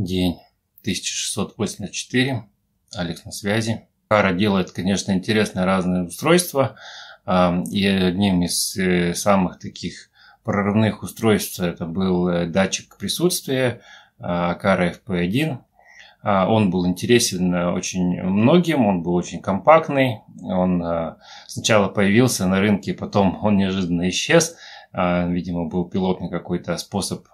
День 1684. Алекс на связи. Кара делает, конечно, интересные разные устройства. И одним из э, самых таких прорывных устройств это был э, датчик присутствия а, Кара FP1. А, он был интересен э, очень многим, он был очень компактный. Он а, сначала появился на рынке, потом он неожиданно исчез. Видимо, был пилотный какой-то способ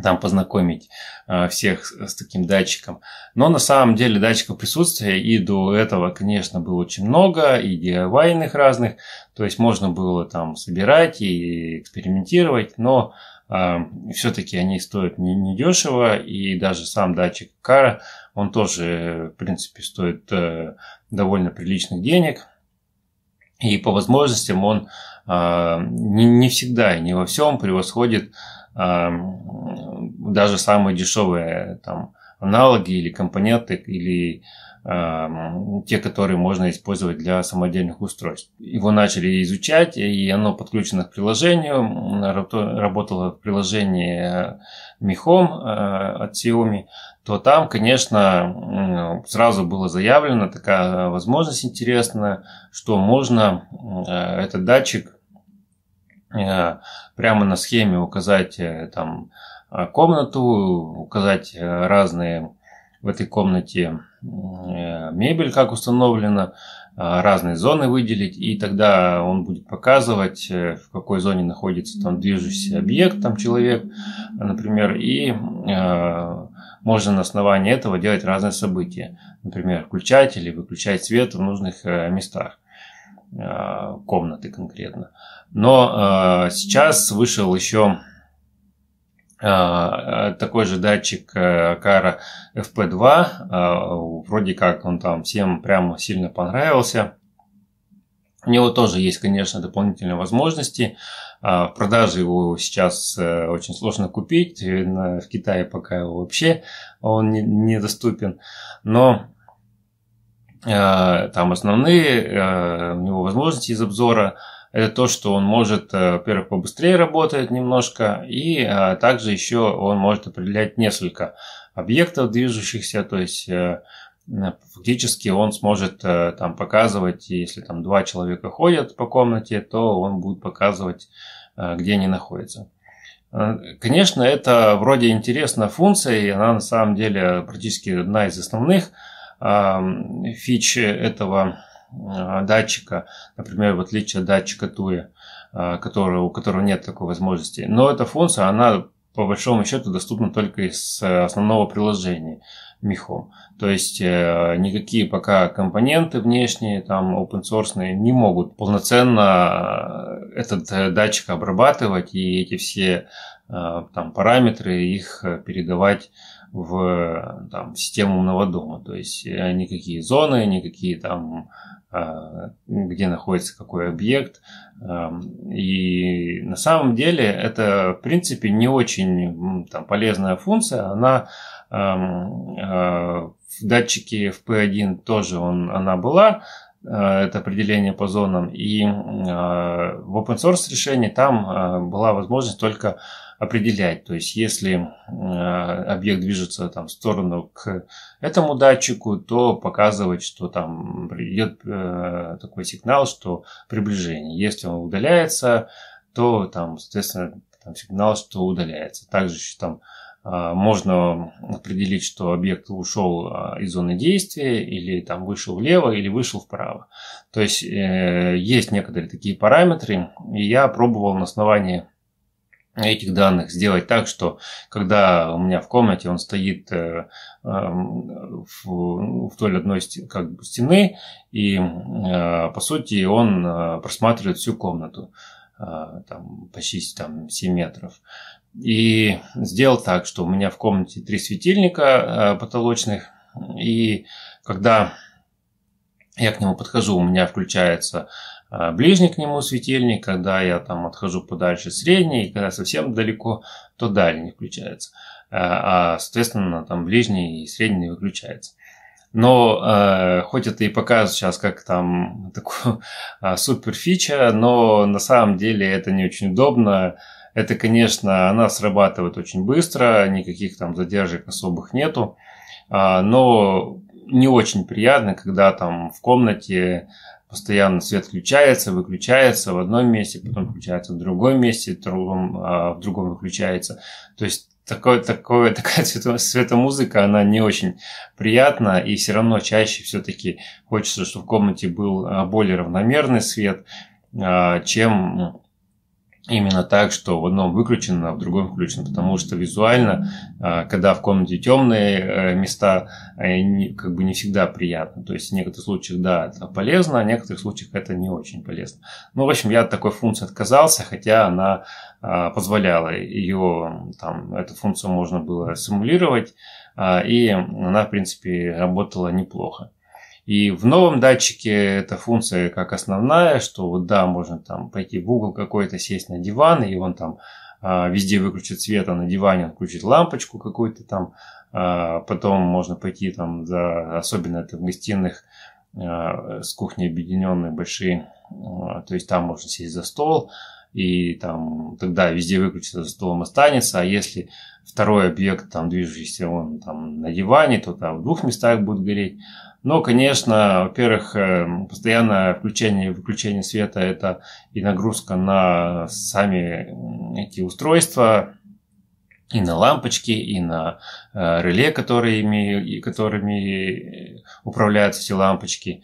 там познакомить э, всех с таким датчиком. Но на самом деле датчиков присутствия и до этого, конечно, было очень много, и diy разных, то есть можно было там собирать и экспериментировать, но э, все-таки они стоят недешево, не и даже сам датчик Кара, он тоже, в принципе, стоит э, довольно приличных денег – и по возможностям он а, не, не всегда и не во всем превосходит а, даже самые дешевые там аналоги или компоненты или Эм, те, которые можно использовать для самодельных устройств. Его начали изучать, и оно подключено к приложению, работало в приложении э, Михом э, от Xiaomi, то там, конечно, сразу было заявлено такая возможность интересная, что можно э, этот датчик прямо на схеме указать там комнату, указать разные в этой комнате Э, мебель как установлена, э, разные зоны выделить, и тогда он будет показывать, э, в какой зоне находится там движущийся объект, там человек, например, и э, можно на основании этого делать разные события, например, включать или выключать свет в нужных местах э, комнаты конкретно. Но э, сейчас вышел еще Э, э, такой же датчик э, Кара FP2. Вроде как он там всем прямо сильно понравился. У него тоже есть, конечно, дополнительные возможности. В продаже его сейчас очень сложно купить. В Китае пока его вообще он недоступен. Но там основные у него возможности из обзора – это то, что он может, э, во-первых, побыстрее работает немножко, и э, также еще он может определять несколько объектов движущихся, то есть э, фактически он сможет там показывать, если там два человека ходят по комнате, то он будет показывать, где они находятся. Конечно, это вроде интересная функция, и она на самом деле практически одна из основных фич этого Э, датчика, например, в отличие от датчика Туя, э, который, у которого нет такой возможности. Но эта функция, она по большому счету доступна только из э, основного приложения Михом. То есть э, никакие пока компоненты внешние, там open source не могут полноценно этот датчик обрабатывать и эти все э, там параметры их передавать в, там, в систему умного дома. То есть э, никакие зоны, никакие там а, где находится какой объект. Эм, и на самом деле это, в принципе, не очень там, полезная функция. Она эм, э, в датчике в P1 тоже он, она была, э, это определение по зонам. И в open source решении там была возможность только определять. То есть, если э, объект движется там, в сторону к этому датчику, то показывать, что там идет э, такой сигнал, что приближение. Если он удаляется, то там, соответственно, там сигнал, что удаляется. Также еще там э, можно определить, что объект ушел из зоны действия, или там вышел влево, или вышел вправо. То есть есть некоторые такие параметры, и я пробовал на основании этих данных сделать так, что когда у меня в комнате он стоит э, эм, в, в той или иной как бы, стены, и э, по сути он э, просматривает всю комнату, там, почти там, 7 метров. И сделал так, что у меня в комнате три светильника потолочных, и когда я к нему подхожу, у меня включается а, ближний к нему светильник, когда я там отхожу подальше средний, и когда совсем далеко, то дальний включается. А, а, соответственно, там ближний и средний выключается. Но а, хоть это и показывает сейчас как там такую супер фича, но на самом деле это не очень удобно. Это, конечно, она срабатывает очень быстро, никаких там задержек особых нету, но не очень приятно, когда там в комнате постоянно свет включается, выключается в одном месте, потом включается в другом месте, в другом, а, в другом выключается. То есть такое, такое, такая цвето, светомузыка, она не очень приятна, и все равно чаще все-таки хочется, чтобы в комнате был а, более равномерный свет, а, чем ну, именно так, что в одном выключено, а в другом включено, потому что визуально, а, когда в комнате темные э, места, как бы не всегда приятно. То есть в некоторых случаях, да, это полезно, а в некоторых случаях это не очень полезно. Ну, в общем, я от такой функции отказался, хотя она а, позволяла ее, там, эту функцию можно было симулировать, а, и она, в принципе, работала неплохо. И в новом датчике эта функция как основная, что вот да, можно там пойти в угол какой-то, сесть на диван, и он там а, везде выключит свет, а на диване он включит лампочку какую-то там. А, потом можно пойти там, за, особенно это в гостиных, а, с кухней объединенные большие, а, то есть там можно сесть за стол, и там тогда везде выключится, за столом останется, а если второй объект, там, движущийся, он там на диване, то там в двух местах будет гореть. Но, конечно, во-первых, э, постоянное включение и выключение света – это и нагрузка на сами эти устройства, и на лампочки, и на э, реле, которыми, которыми э, управляются эти лампочки.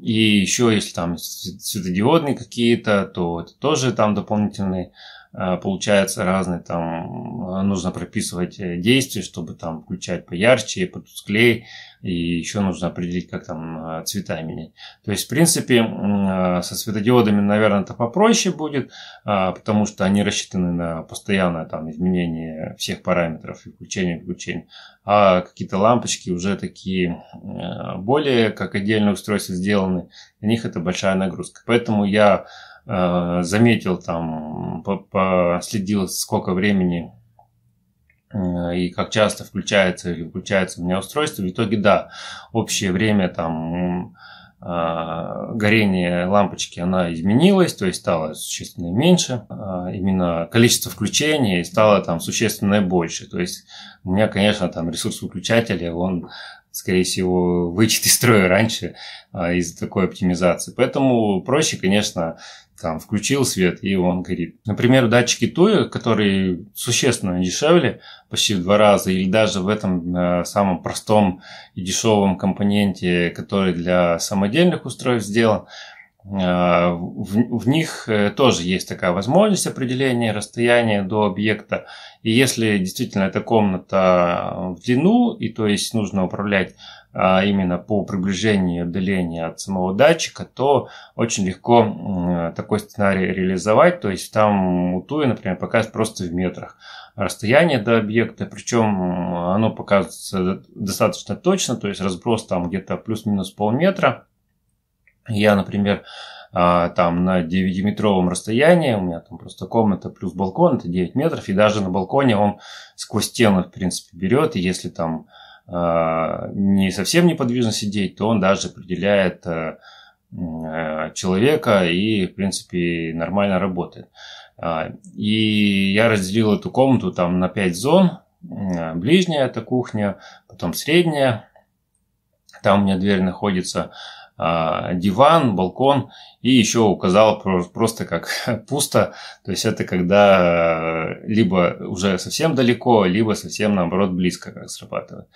И еще, если там светодиодные какие-то, то это тоже там дополнительные э, получается разные там а, нужно прописывать э, действия, чтобы там включать поярче, потусклее, и еще нужно определить, как там а, цвета менять. То есть, в принципе, а, со светодиодами, наверное, это попроще будет, потому что они рассчитаны на постоянное там изменение всех параметров и включение, и включение. А какие-то лампочки уже такие более как отдельное устройства сделаны, на них это большая нагрузка. Поэтому я заметил там, последил, сколько времени Э, и как часто включается или выключается у меня устройство. В итоге, да, общее время там э, горение лампочки, она изменилась, то есть стало существенно меньше. Э, именно количество включений стало там существенно больше. То есть у меня, конечно, там ресурс выключателя, он скорее всего, выйдет из строя раньше а, из-за такой оптимизации. Поэтому проще, конечно, там включил свет, и он горит. Например, датчики Туя, которые существенно дешевле, почти в два раза, или даже в этом э, самом простом и дешевом компоненте, который для самодельных устройств сделан, а, в, в них э, тоже есть такая возможность определения расстояния до объекта. И если действительно эта комната в длину, и то есть нужно управлять а, именно по приближению и отдалению от самого датчика, то очень легко а, такой сценарий реализовать. То есть там у Туи, например, показывают просто в метрах расстояние до объекта, причем оно показывается достаточно точно, то есть разброс там где-то плюс-минус полметра я, например, а, там на 9-метровом расстоянии, у меня там просто комната плюс балкон, это 9 метров, и даже на балконе он сквозь стену, в принципе, берет, и если там а, не совсем неподвижно сидеть, то он даже определяет а, человека и, в принципе, нормально работает. И я разделил эту комнату там на 5 зон. Ближняя это кухня, потом средняя, там у меня дверь находится, а, диван, балкон и еще указал просто как пусто. То есть это когда э, либо уже совсем далеко, либо совсем наоборот близко как срабатывает.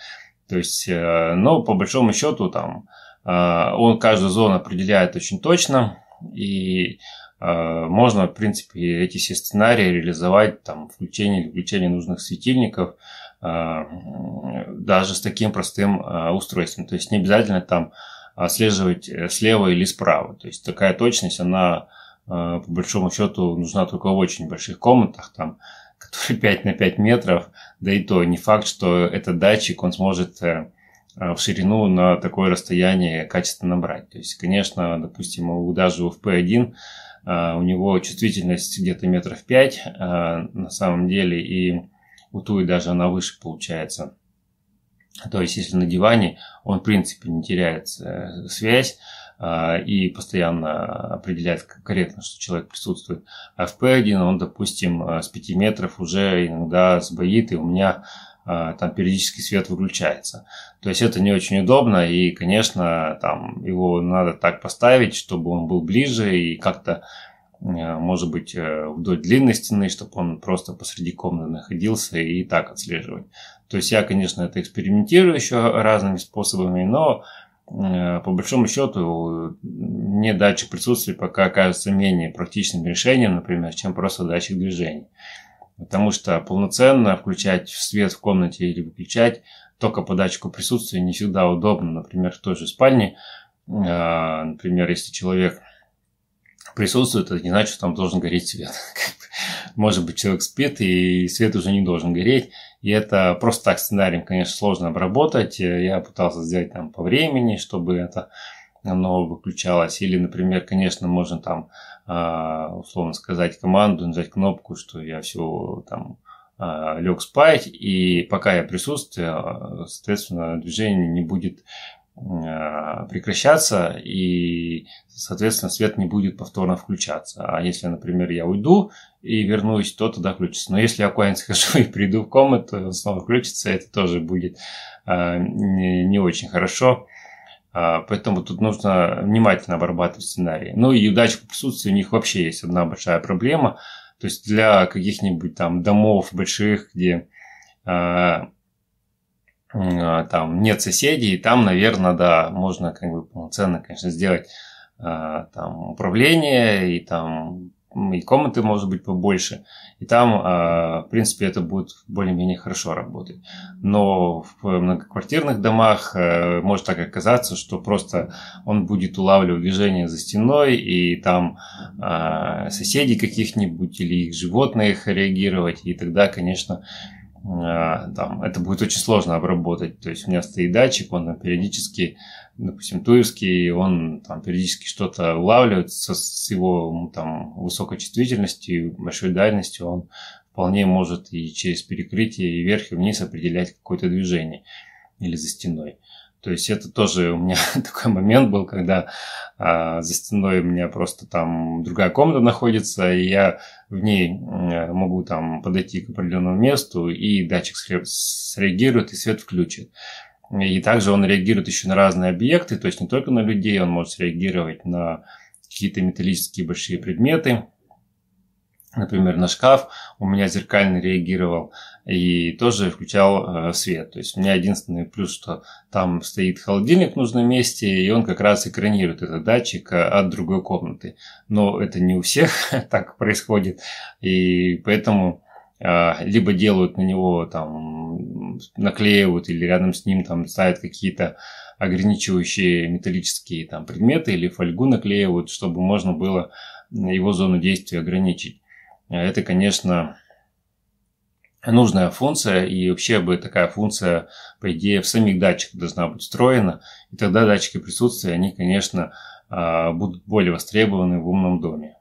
То есть, э, но по большому счету там э, он каждую зону определяет очень точно и можно, в принципе, эти все сценарии реализовать, там, включение или включение нужных светильников, даже с таким простым устройством. То есть не обязательно там а, отслеживать э, слева или справа. То есть такая точность, она э, по большому счету нужна только в очень больших комнатах, там, которые 5 на 5 метров, да и то не факт, что этот датчик, он сможет э, в ширину на такое расстояние качественно набрать. То есть, конечно, допустим, у даже у FP1 у него чувствительность где-то метров 5 на самом деле, и у Туи даже она выше получается. То есть, если на диване, он, в принципе, не теряет э, связь э, и постоянно определяет корректно, что человек присутствует. А в P1 он, допустим, э, с 5 метров уже иногда сбоит, и у меня там периодически свет выключается. То есть это не очень удобно, и, конечно, там его надо так поставить, чтобы он был ближе и как-то Э, может быть, э, вдоль длинной стены, чтобы он просто посреди комнаты находился и так отслеживать. То есть я, конечно, это экспериментирую еще разными способами, но э, по большому счету мне датчик присутствия пока кажется менее практичным решением, например, чем просто датчик движений. Потому что полноценно включать свет в комнате или выключать только по датчику присутствия не всегда удобно. Например, в той же спальне, например, если человек присутствует, это не значит, что там должен гореть свет. Может быть, человек спит, и свет уже не должен гореть. И это просто так сценарием, конечно, сложно обработать. Э, я пытался сделать там по времени, чтобы это оно выключалось. Или, например, конечно, можно там, а, условно сказать, команду, нажать кнопку, что я все там а, лег спать, и пока я присутствую, э, соответственно, движение не будет Э, прекращаться, и, соответственно, свет не будет повторно включаться. А если, например, я уйду и вернусь, то тогда включится. Но если я куда-нибудь схожу и приду в комнату, он снова включится, это тоже будет э, не, не очень хорошо. Э, поэтому тут нужно внимательно обрабатывать сценарии. Ну и удача по присутствию у них вообще есть одна большая проблема. То есть для каких-нибудь там домов больших, где э, а, там нет соседей, и там, наверное, да, можно как бы полноценно, конечно, сделать а, там управление и там и комнаты может быть побольше, и там, а, в принципе, это будет более-менее хорошо работать. Но в многоквартирных домах э, может так оказаться, что просто он будет улавливать движение за стеной, и там соседей каких-нибудь или их животных реагировать, и тогда, конечно, а, там, это будет очень сложно обработать. То есть у меня стоит датчик, он там периодически, допустим, Туевский, он там периодически что-то улавливает со, с его там, высокой чувствительностью, большой дальностью, он вполне может и через перекрытие, и вверх, и вниз определять какое-то движение или за стеной. То есть это тоже у меня такой момент был, когда а, за стеной у меня просто там другая комната находится, и я в ней могу там подойти к определенному месту, и датчик среагирует, и свет включит. И также он реагирует еще на разные объекты, то есть не только на людей, он может реагировать на какие-то металлические большие предметы – например, на шкаф у меня зеркально реагировал и тоже включал э, свет. То есть у меня единственный плюс, что там стоит холодильник в нужном месте, и он как раз экранирует этот датчик э, от другой комнаты. Но это не у всех так происходит, и поэтому э, либо делают на него там наклеивают или рядом с ним там ставят какие-то ограничивающие металлические там предметы или фольгу наклеивают, чтобы можно было его зону действия ограничить. Это, конечно, нужная функция, и вообще бы такая функция, по идее, в самих датчиках должна быть встроена, и тогда датчики присутствия, они, конечно, а, будут более востребованы в умном доме.